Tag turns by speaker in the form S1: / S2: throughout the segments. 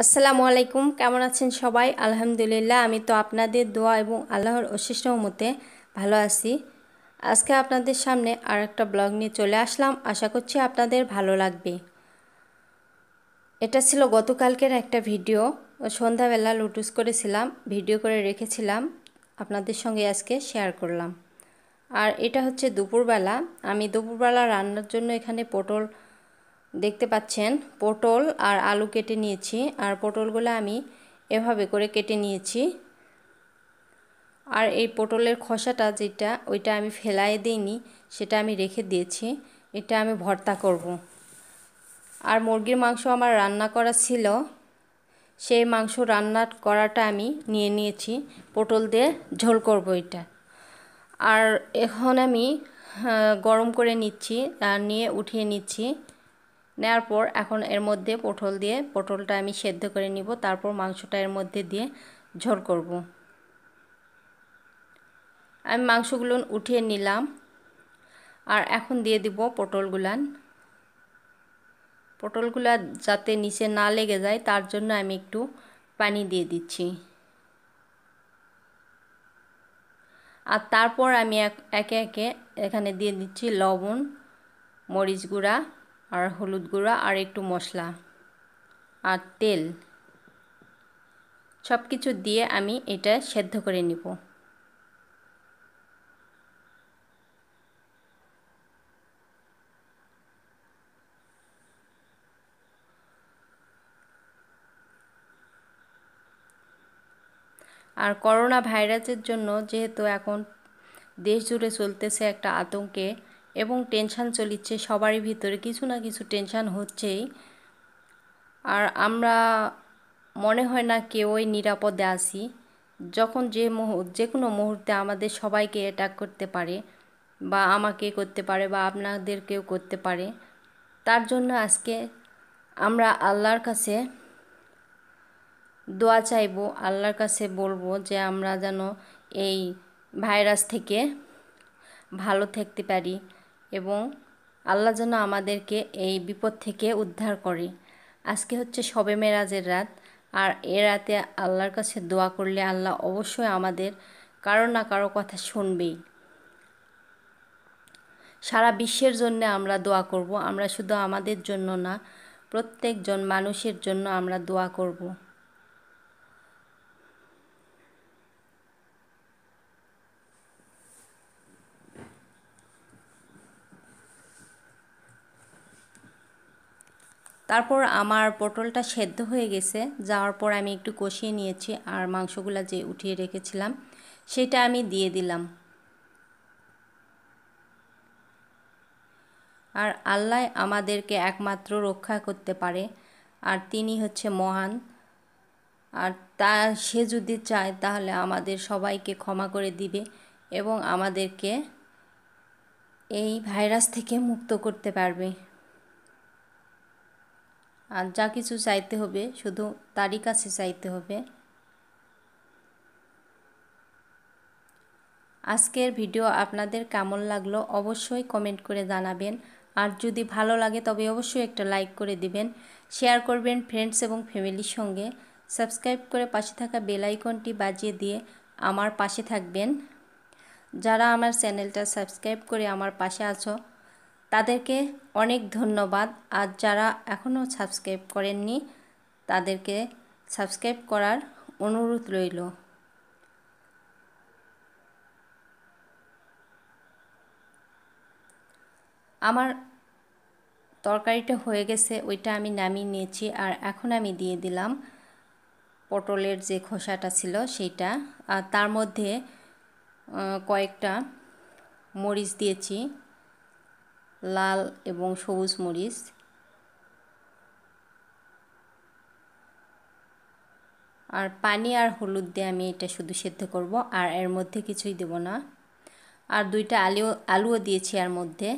S1: আসসালামু আলাইকুম কেমন আছেন সবাই আলহামদুলিল্লাহ আমি তো আপনাদের দোয়া এবং আল্লাহর অশিষ্ট মতে ভালো আছি আজকে আপনাদের সামনে আর একটা ব্লগ নিয়ে চলে আসলাম আশা করছি আপনাদের ভালো লাগবে এটা ছিল গতকালকের একটা ভিডিও সন্ধ্যাবেলা লুটুস করেছিলাম ভিডিও করে রেখেছিলাম আপনাদের সঙ্গে আজকে শেয়ার করলাম আর এটা হচ্ছে দুপুরবেলা আমি দুপুরবেলা রান্নার জন্য এখানে পটল দেখতে পাচ্ছেন পটল আর আলু কেটে নিয়েছি আর পটলগুলো আমি এভাবে করে কেটে নিয়েছি আর এই পটলের খসাটা যেটা ওইটা আমি ফেলাই দিইনি সেটা আমি রেখে দিয়েছি এটা আমি ভর্তা করব। আর মুরগির মাংস আমার রান্না করা ছিল সেই মাংস রান্না করাটা আমি নিয়ে নিয়েছি পটল দিয়ে ঝোল করব এটা আর এখন আমি গরম করে নিচ্ছি আর নিয়ে উঠিয়ে নিচ্ছি নেয়ার পর এখন এর মধ্যে পটল দিয়ে পটলটা আমি সেদ্ধ করে নিব তারপর মাংসটা এর মধ্যে দিয়ে ঝোল করব আমি মাংসগুলো উঠিয়ে নিলাম আর এখন দিয়ে দিব পটলগুলান পটলগুলা যাতে নিচে না লেগে যায় তার জন্য আমি একটু পানি দিয়ে দিচ্ছি আর তারপর আমি একে একে এখানে দিয়ে দিচ্ছি লবণ মরিচ গুঁড়া আর হলুদ গুঁড়া আর একটু মশলা আর তেল সব কিছু দিয়ে আমি এটা সেদ্ধ করে নিব আর করোনা ভাইরাসের জন্য যেহেতু এখন দেশ জুড়ে চলতেছে একটা আতঙ্কে এবং টেনশান চলিচ্ছে সবারই ভিতরে কিছু না কিছু টেনশান হচ্ছেই আর আমরা মনে হয় না কেউই নিরাপদে আসি যখন যে মুহ যে কোনো মুহূর্তে আমাদের সবাইকে অ্যাটাক করতে পারে বা আমাকে করতে পারে বা আপনাদের কেউ করতে পারে তার জন্য আজকে আমরা আল্লাহর কাছে দোয়া চাইব আল্লাহর কাছে বলবো যে আমরা যেন এই ভাইরাস থেকে ভালো থাকতে পারি এবং আল্লাহ যেন আমাদেরকে এই বিপদ থেকে উদ্ধার করে আজকে হচ্ছে সবে মেরাজের রাত আর এ রাতে আল্লাহর কাছে দোয়া করলে আল্লাহ অবশ্যই আমাদের কারো না কারো কথা শুনবেই সারা বিশ্বের জন্য আমরা দোয়া করব আমরা শুধু আমাদের জন্য না প্রত্যেকজন মানুষের জন্য আমরা দোয়া করব তারপর আমার পটলটা সেদ্ধ হয়ে গেছে যাওয়ার পর আমি একটু কষিয়ে নিয়েছি আর মাংসগুলো যে উঠিয়ে রেখেছিলাম সেটা আমি দিয়ে দিলাম আর আল্লাহ আমাদেরকে একমাত্র রক্ষা করতে পারে আর তিনি হচ্ছে মহান আর তা সে যদি চায় তাহলে আমাদের সবাইকে ক্ষমা করে দিবে এবং আমাদেরকে এই ভাইরাস থেকে মুক্ত করতে পারবে আর যা কিছু চাইতে হবে শুধু তারই কাছে চাইতে হবে আজকের ভিডিও আপনাদের কেমন লাগলো অবশ্যই কমেন্ট করে জানাবেন আর যদি ভালো লাগে তবে অবশ্যই একটা লাইক করে দিবেন শেয়ার করবেন ফ্রেন্ডস এবং ফ্যামিলির সঙ্গে সাবস্ক্রাইব করে পাশে থাকা বেল আইকনটি বাজিয়ে দিয়ে আমার পাশে থাকবেন যারা আমার চ্যানেলটা সাবস্ক্রাইব করে আমার পাশে আছো তাদেরকে অনেক ধন্যবাদ আর যারা এখনও সাবস্ক্রাইব করেননি তাদেরকে সাবস্ক্রাইব করার অনুরোধ রইল আমার তরকারিটা হয়ে গেছে ওইটা আমি নামিয়ে নিয়েছি আর এখন আমি দিয়ে দিলাম পটলের যে খোসাটা ছিল সেইটা আর তার মধ্যে কয়েকটা মরিচ দিয়েছি লাল এবং সবুজ মরিচ আর পানি আর হলুদ দিয়ে আমি এটা শুধু সেদ্ধ করব আর এর মধ্যে কিছুই দেব না আর দুইটা আলু আলুও দিয়েছি এর মধ্যে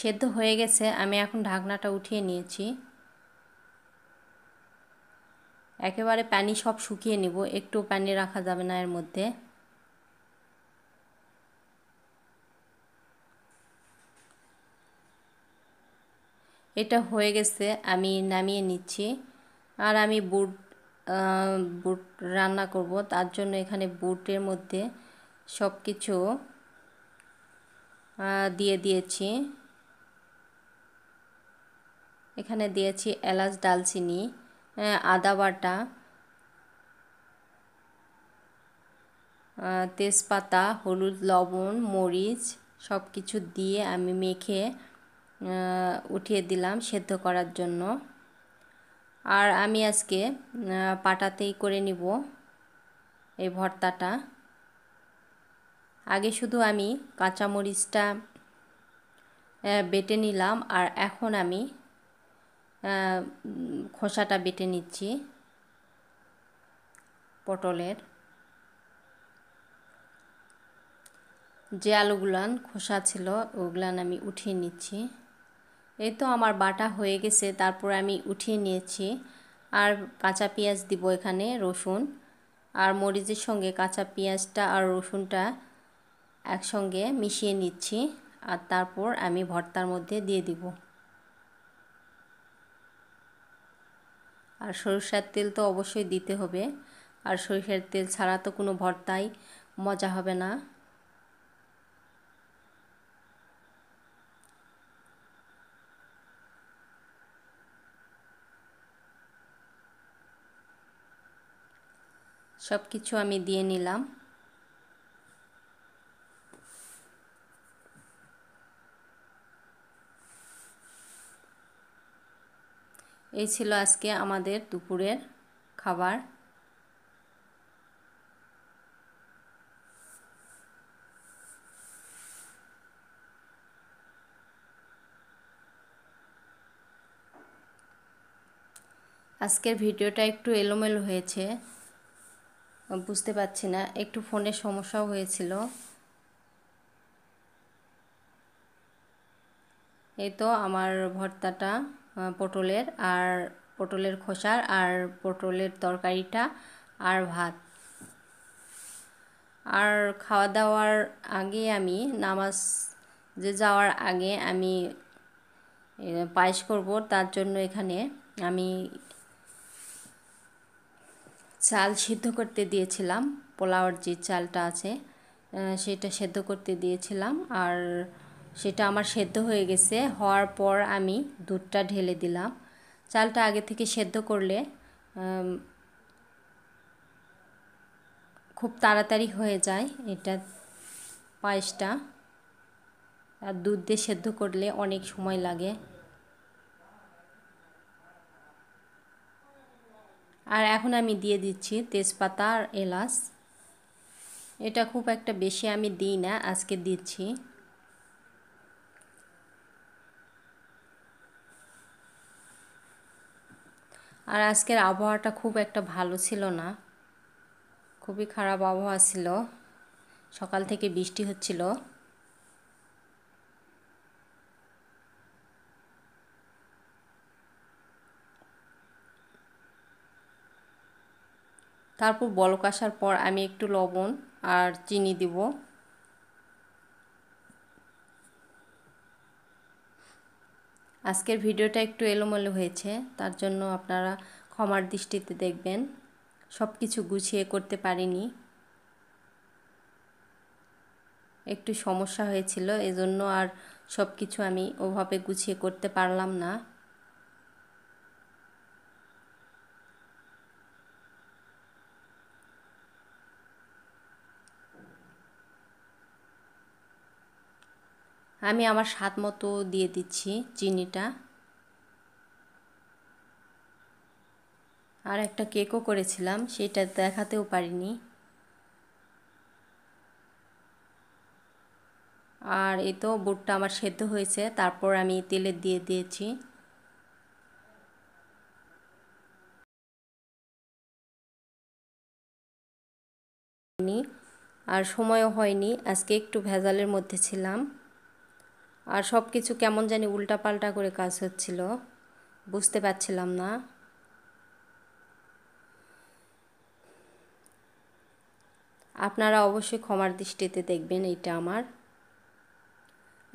S1: সেদ্ধ হয়ে গেছে আমি এখন ঢাকনাটা উঠিয়ে নিয়েছি একেবারে প্যানি সব শুকিয়ে নিব একটু প্যানি রাখা যাবে না এর মধ্যে এটা হয়ে গেছে আমি নামিয়ে নিচ্ছি আর আমি বুট বুট রান্না করব তার জন্য এখানে বুটের মধ্যে সব কিছু দিয়ে দিয়েছি এখানে দিয়েছি এলাচ ডালচিনি হ্যাঁ, আদা বাটা তেজপাতা হলুদ লবণ মরিচ সব কিছু দিয়ে আমি মেখে উঠিয়ে দিলাম সেদ্ধ করার জন্য আর আমি আজকে পাটাতেই করে নিব এই ভর্তাটা আগে শুধু আমি কাঁচামরিচটা বেটে নিলাম আর এখন আমি খোসাটা বেটে নিচ্ছি পটলের যে আলুগুলান খোসা ছিল ওগুলান আমি উঠিয়ে নিচ্ছি এই তো আমার বাটা হয়ে গেছে তারপর আমি উঠিয়ে নিয়েছি আর কাঁচা পেঁয়াজ দিব এখানে রসুন আর মরিচের সঙ্গে কাঁচা পেঁয়াজটা আর রসুনটা একসঙ্গে মিশিয়ে নিচ্ছি আর তারপর আমি ভর্তার মধ্যে দিয়ে দিব আর সরিষার তেল তো অবশ্যই দিতে হবে আর সরিষার তেল ছাড়া তো কোনো ভর্তাই মজা হবে না সব কিছু আমি দিয়ে নিলাম এই ছিল আজকে আমাদের দুপুরের খাবার আজকের ভিডিওটা একটু এলোমেলো হয়েছে বুঝতে পারছি না একটু ফোনের সমস্যাও হয়েছিল এই তো আমার ভর্তাটা পটলের আর পটলের খোসার আর পটলের তরকারিটা আর ভাত আর খাওয়া দাওয়ার আগে আমি নামাজ যে যাওয়ার আগে আমি পায়েস করব তার জন্য এখানে আমি চাল সিদ্ধ করতে দিয়েছিলাম পোলাওয়ার যে চালটা আছে সেটা সেদ্ধ করতে দিয়েছিলাম আর সেটা আমার সেদ্ধ হয়ে গেছে হওয়ার পর আমি দুধটা ঢেলে দিলাম চালটা আগে থেকে সেদ্ধ করলে খুব তাড়াতাড়ি হয়ে যায় এটা পায়েসটা আর দুধ দিয়ে সেদ্ধ করলে অনেক সময় লাগে আর এখন আমি দিয়ে দিচ্ছি তেজপাতা আর এলাচ এটা খুব একটা বেশি আমি দিই না আজকে দিচ্ছি আর আজকের আবহাওয়াটা খুব একটা ভালো ছিল না খুবই খারাপ আবহাওয়া ছিল সকাল থেকে বৃষ্টি হচ্ছিল তারপর বলক আসার পর আমি একটু লবণ আর চিনি দিব আজকের ভিডিওটা একটু এলোমেলো হয়েছে তার জন্য আপনারা ক্ষমার দৃষ্টিতে দেখবেন সব কিছু গুছিয়ে করতে পারিনি একটু সমস্যা হয়েছিল এজন্য আর সব কিছু আমি ওভাবে গুছিয়ে করতে পারলাম না আমি আমার স্বাদ মতো দিয়ে দিচ্ছি চিনিটা আর একটা কেকও করেছিলাম সেটা দেখাতেও পারিনি আর এই তো বুটটা আমার সেদ্ধ হয়েছে তারপর আমি তেলে দিয়ে দিয়েছি আর সময়ও হয়নি আজকে একটু ভেজালের মধ্যে ছিলাম আর সব কিছু কেমন জানি উল্টাপাল্টা করে কাজ হচ্ছিল বুঝতে পারছিলাম না আপনারা অবশ্যই ক্ষমার দৃষ্টিতে দেখবেন এটা আমার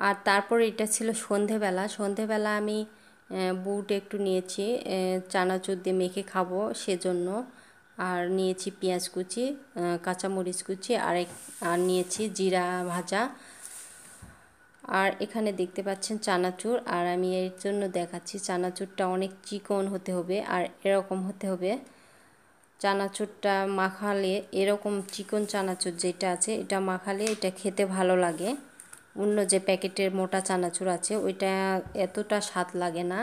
S1: আর তারপর এটা ছিল সন্ধেবেলা সন্ধেবেলা আমি বুট একটু নিয়েছি চানাচুর দিয়ে মেখে খাবো সেজন্য আর নিয়েছি পেঁয়াজ কুচি কাঁচামরিচ কুচি আর আর নিয়েছি জিরা ভাজা আর এখানে দেখতে পাচ্ছেন চানাচুর আর আমি এর জন্য দেখাচ্ছি চানাচুরটা অনেক চিকন হতে হবে আর এরকম হতে হবে চানাচুরটা মাখালে এরকম চিকন চানাচুর যেটা আছে এটা মাখালে এটা খেতে ভালো লাগে অন্য যে প্যাকেটের মোটা চানাচুর আছে ওইটা এতটা স্বাদ লাগে না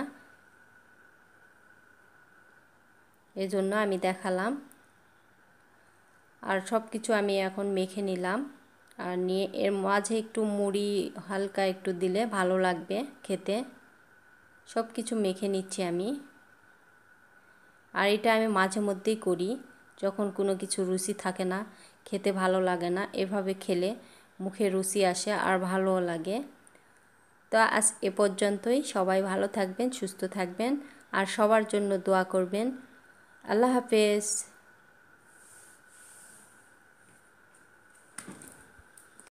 S1: এজন্য আমি দেখালাম আর সব কিছু আমি এখন মেখে নিলাম আর নিয়ে এর মাঝে একটু মুড়ি হালকা একটু দিলে ভালো লাগবে খেতে সব কিছু মেখে নিচ্ছি আমি আর এটা আমি মাঝে মধ্যেই করি যখন কোনো কিছু রুচি থাকে না খেতে ভালো লাগে না এভাবে খেলে মুখে রুচি আসে আর ভালোও লাগে তো আজ এ পর্যন্তই সবাই ভালো থাকবেন সুস্থ থাকবেন আর সবার জন্য দোয়া করবেন আল্লাহ হাফেজ